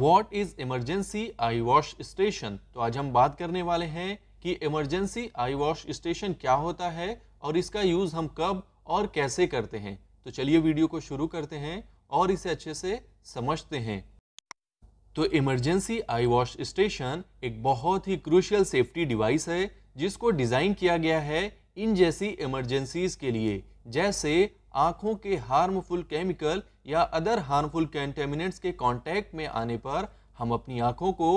what is emergency eye wash station तो आज हम बात करने वाले हैं कि इमरजेंसी आई वॉश स्टेशन क्या होता है और इसका यूज़ हम कब और कैसे करते हैं तो चलिए वीडियो को शुरू करते हैं और इसे अच्छे से समझते हैं तो इमरजेंसी आई वॉश स्टेशन एक बहुत ही क्रूशियल सेफ्टी डिवाइस है जिसको डिज़ाइन किया गया है इन जैसी इमरजेंसीज के लिए जैसे आँखों के हार्मफुल केमिकल या अदर हार्मफुल कंटेमिनेंट्स के कांटेक्ट में आने पर हम अपनी आँखों को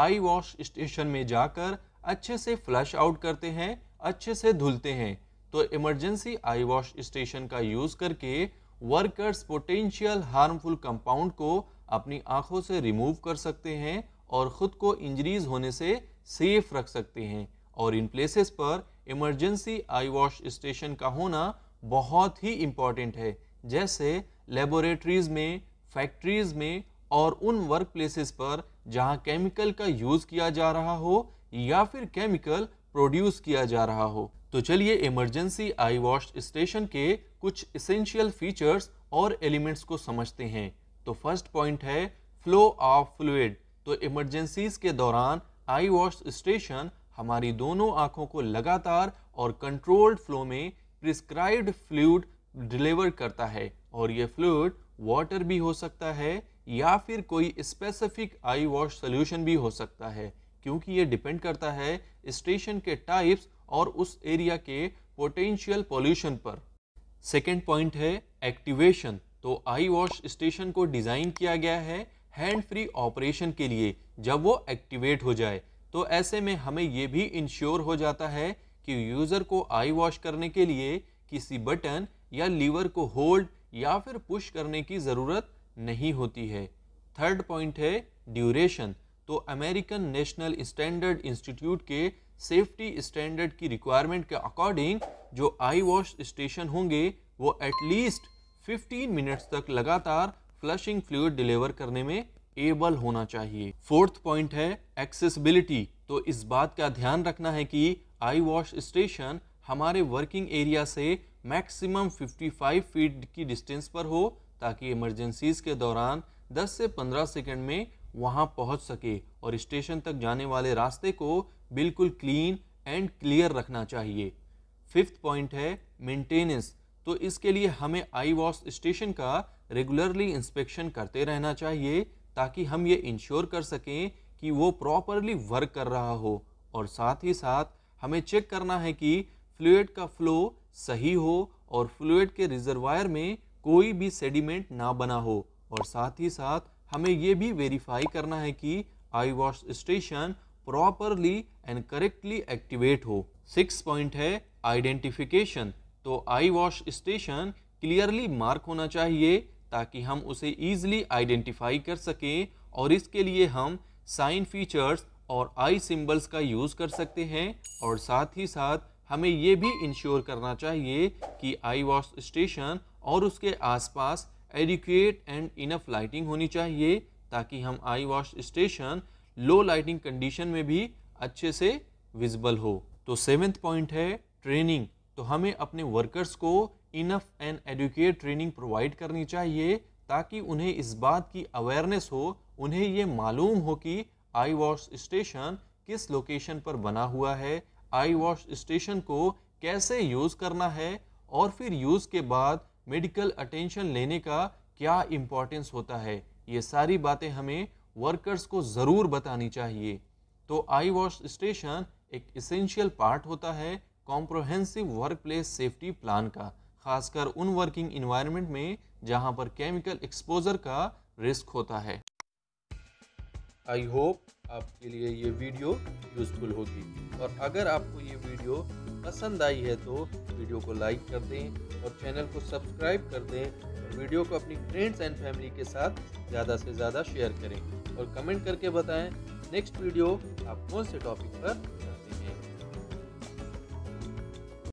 आई वॉश स्टेशन में जाकर अच्छे से फ्लश आउट करते हैं अच्छे से धुलते हैं तो इमरजेंसी आई वॉश स्टेशन का यूज़ करके वर्कर्स पोटेंशियल हार्मफुल कंपाउंड को अपनी आँखों से रिमूव कर सकते हैं और ख़ुद को इंजरीज होने से सेफ रख सकते हैं और इन प्लेसेस पर इमरजेंसी आई वॉश स्टेशन का होना बहुत ही इम्पॉर्टेंट है जैसे लेबोरेटरीज में फैक्ट्रीज में और उन वर्क प्लेसेस पर जहाँ केमिकल का यूज़ किया जा रहा हो या फिर केमिकल प्रोड्यूस किया जा रहा हो तो चलिए इमरजेंसी आई वॉश स्टेशन के कुछ इसेंशियल फीचर्स और एलिमेंट्स को समझते हैं तो फर्स्ट पॉइंट है फ्लो ऑफ फ्लूड तो इमरजेंसीज के दौरान आई वॉश स्टेशन हमारी दोनों आँखों को लगातार और कंट्रोल्ड फ्लो में प्रिस्क्राइब्ड फ्लूड डिलीवर करता है और ये फ्लूड वाटर भी हो सकता है या फिर कोई स्पेसिफिक आई वॉश सोल्यूशन भी हो सकता है क्योंकि ये डिपेंड करता है स्टेशन के टाइप्स और उस एरिया के पोटेंशियल पॉल्यूशन पर सेकेंड पॉइंट है एक्टिवेशन तो आई वॉश स्टेशन को डिज़ाइन किया गया है हैंड फ्री ऑपरेशन के लिए जब वो एक्टिवेट हो जाए तो ऐसे में हमें ये भी इंश्योर हो जाता है कि यूज़र को आई वॉश करने के लिए किसी बटन या लीवर को होल्ड या फिर पुश करने की ज़रूरत नहीं होती है थर्ड पॉइंट है ड्यूरेशन तो अमेरिकन नेशनल स्टैंडर्ड इंस्टीट्यूट के सेफ्टी स्टैंडर्ड की रिक्वायरमेंट के अकॉर्डिंग जो आई वॉश स्टेशन होंगे वो एटलीस्ट 15 मिनट्स तक लगातार फ्लशिंग फ्लूड डिलीवर करने में एबल होना चाहिए फोर्थ पॉइंट है एक्सेसिबिलिटी तो इस बात का ध्यान रखना है कि आई वॉश स्टेशन हमारे वर्किंग एरिया से मैक्सिमम 55 फीट की डिस्टेंस पर हो ताकि इमरजेंसीज के दौरान 10 से 15 सेकंड में वहां पहुंच सके और स्टेशन तक जाने वाले रास्ते को बिल्कुल क्लीन एंड क्लियर रखना चाहिए फिफ्थ पॉइंट है मेंटेनेंस तो इसके लिए हमें आई वॉश स्टेशन का रेगुलरली इंस्पेक्शन करते रहना चाहिए ताकि हम ये इंश्योर कर सकें कि वो प्रॉपरली वर्क कर रहा हो और साथ ही साथ हमें चेक करना है कि फ्लूड का फ्लो सही हो और फ्लूड के रिजर्वायर में कोई भी सेडिमेंट ना बना हो और साथ ही साथ हमें ये भी वेरीफाई करना है कि eye wash station properly and correctly activate हो सिक्स पॉइंट है आइडेंटिफिकेशन तो eye wash station clearly mark होना चाहिए ताकि हम उसे ईज़िली आइडेंटिफाई कर सकें और इसके लिए हम साइन फीचर्स और आई सिंबल्स का यूज़ कर सकते हैं और साथ ही साथ हमें ये भी इंश्योर करना चाहिए कि आई वॉश स्टेशन और उसके आसपास एडिक्वेट एंड इनफ लाइटिंग होनी चाहिए ताकि हम eye wash station low lighting condition में भी अच्छे से विजिबल हो तो सेवेंथ पॉइंट है ट्रेनिंग तो हमें अपने वर्कर्स को enough and adequate training provide करनी चाहिए ताकि उन्हें इस बात की अवेयरनेस हो उन्हें ये मालूम हो कि आई वॉश स्टेशन किस लोकेशन पर बना हुआ है आई वॉश स्टेशन को कैसे यूज़ करना है और फिर यूज़ के बाद मेडिकल अटेंशन लेने का क्या इम्पोर्टेंस होता है ये सारी बातें हमें वर्कर्स को ज़रूर बतानी चाहिए तो आई वॉश स्टेशन एक इसेंशियल पार्ट होता है comprehensive workplace safety plan का खासकर उन वर्किंग इन्वायरमेंट में जहां पर केमिकल एक्सपोजर का रिस्क होता है आई होप आपके लिए ये वीडियो यूज़फुल होगी और अगर आपको ये वीडियो पसंद आई है तो वीडियो को लाइक कर दें और चैनल को सब्सक्राइब कर दें और वीडियो को अपनी फ्रेंड्स एंड फैमिली के साथ ज़्यादा से ज़्यादा शेयर करें और कमेंट करके बताएं नेक्स्ट वीडियो आप कौन से टॉपिक पर